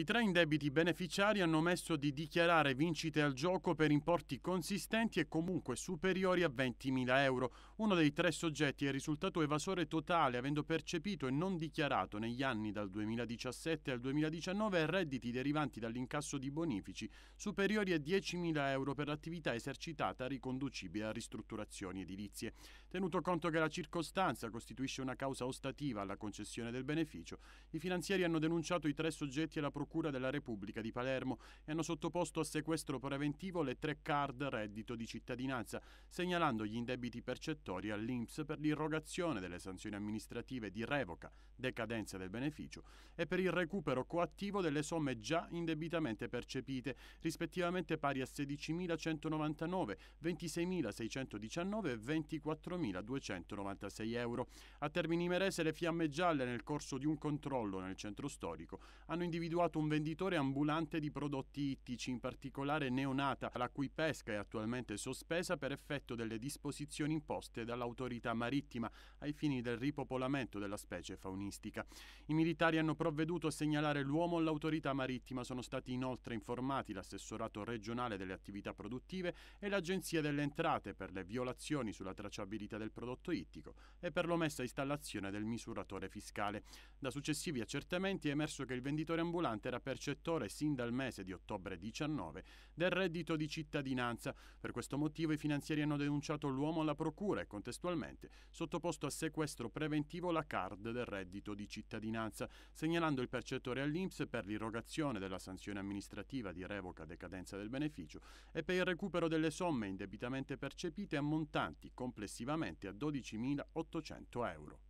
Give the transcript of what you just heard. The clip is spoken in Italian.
I tre indebiti beneficiari hanno messo di dichiarare vincite al gioco per importi consistenti e comunque superiori a 20.000 euro. Uno dei tre soggetti è risultato evasore totale, avendo percepito e non dichiarato negli anni dal 2017 al 2019 redditi derivanti dall'incasso di bonifici superiori a 10.000 euro per l'attività esercitata riconducibile a ristrutturazioni edilizie. Tenuto conto che la circostanza costituisce una causa ostativa alla concessione del beneficio, i finanzieri hanno denunciato i tre soggetti alla procura Procura della Repubblica di Palermo e hanno sottoposto a sequestro preventivo le tre card reddito di cittadinanza, segnalando gli indebiti percettori all'INPS per l'irrogazione delle sanzioni amministrative di revoca, decadenza del beneficio e per il recupero coattivo delle somme già indebitamente percepite, rispettivamente pari a 16.199, 26.619 e 24.296 euro. A Termini Merese le fiamme gialle nel corso di un controllo nel centro storico hanno individuato un venditore ambulante di prodotti ittici, in particolare neonata, la cui pesca è attualmente sospesa per effetto delle disposizioni imposte dall'autorità marittima ai fini del ripopolamento della specie faunistica. I militari hanno provveduto a segnalare l'uomo all'autorità marittima, sono stati inoltre informati l'assessorato regionale delle attività produttive e l'Agenzia delle Entrate per le violazioni sulla tracciabilità del prodotto ittico e per l'omessa installazione del misuratore fiscale. Da successivi accertamenti è emerso che il venditore ambulante Costante era percettore sin dal mese di ottobre 19 del reddito di cittadinanza. Per questo motivo i finanzieri hanno denunciato l'uomo alla procura e contestualmente sottoposto a sequestro preventivo la card del reddito di cittadinanza, segnalando il percettore all'Inps per l'irrogazione della sanzione amministrativa di revoca decadenza del beneficio e per il recupero delle somme indebitamente percepite ammontanti complessivamente a 12.800 euro.